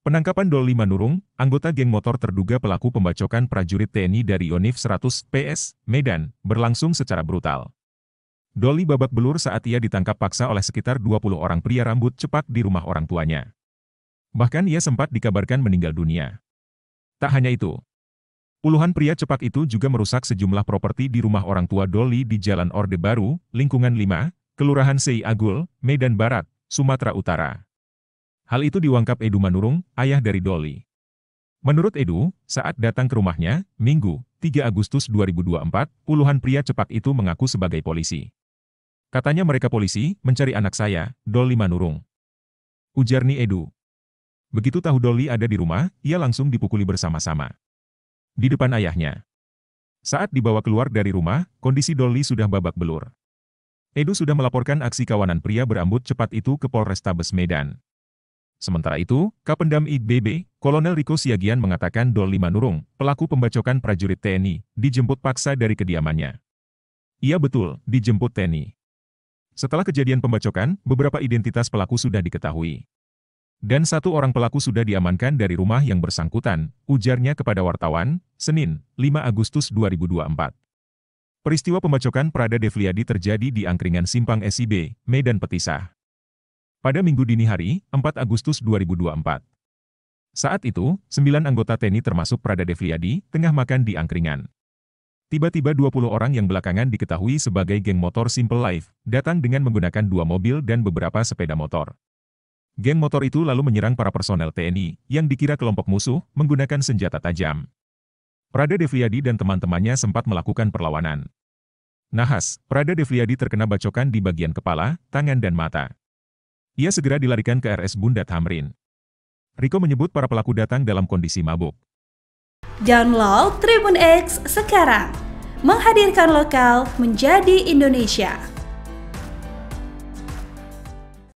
Penangkapan Doli Manurung, anggota geng motor terduga pelaku pembacokan prajurit TNI dari onif 100 PS, Medan, berlangsung secara brutal. Doli babak belur saat ia ditangkap paksa oleh sekitar 20 orang pria rambut cepat di rumah orang tuanya. Bahkan ia sempat dikabarkan meninggal dunia. Tak hanya itu, puluhan pria cepat itu juga merusak sejumlah properti di rumah orang tua Doli di Jalan Orde Baru, Lingkungan 5, Kelurahan Sei Agul, Medan Barat, Sumatera Utara. Hal itu diwangkap Edu Manurung, ayah dari Dolly. Menurut Edu, saat datang ke rumahnya, Minggu, 3 Agustus 2024, puluhan pria cepat itu mengaku sebagai polisi. Katanya mereka polisi, mencari anak saya, Dolly Manurung. Ujarni Edu. Begitu tahu Dolly ada di rumah, ia langsung dipukuli bersama-sama. Di depan ayahnya. Saat dibawa keluar dari rumah, kondisi Dolly sudah babak belur. Edu sudah melaporkan aksi kawanan pria berambut cepat itu ke Polrestabes Medan. Sementara itu, Kapendam IBB, Kolonel Riko Siagian mengatakan Dol Lima pelaku pembacokan prajurit TNI, dijemput paksa dari kediamannya. Ia betul, dijemput TNI. Setelah kejadian pembacokan, beberapa identitas pelaku sudah diketahui. Dan satu orang pelaku sudah diamankan dari rumah yang bersangkutan, ujarnya kepada wartawan, Senin, 5 Agustus 2024. Peristiwa pembacokan Prada Devliadi terjadi di angkringan Simpang SIB, Medan Petisah. Pada minggu dini hari, 4 Agustus 2024. Saat itu, sembilan anggota TNI termasuk Prada Devliadi, tengah makan di angkringan. Tiba-tiba 20 orang yang belakangan diketahui sebagai geng motor Simple Life, datang dengan menggunakan dua mobil dan beberapa sepeda motor. Geng motor itu lalu menyerang para personel TNI, yang dikira kelompok musuh, menggunakan senjata tajam. Prada Devliadi dan teman-temannya sempat melakukan perlawanan. Nahas, Prada Devliadi terkena bacokan di bagian kepala, tangan dan mata. Ia segera dilarikan ke RS Bunda Tamrin. Riko menyebut para pelaku datang dalam kondisi mabuk. Download Tribun X sekarang. Menghadirkan lokal menjadi Indonesia.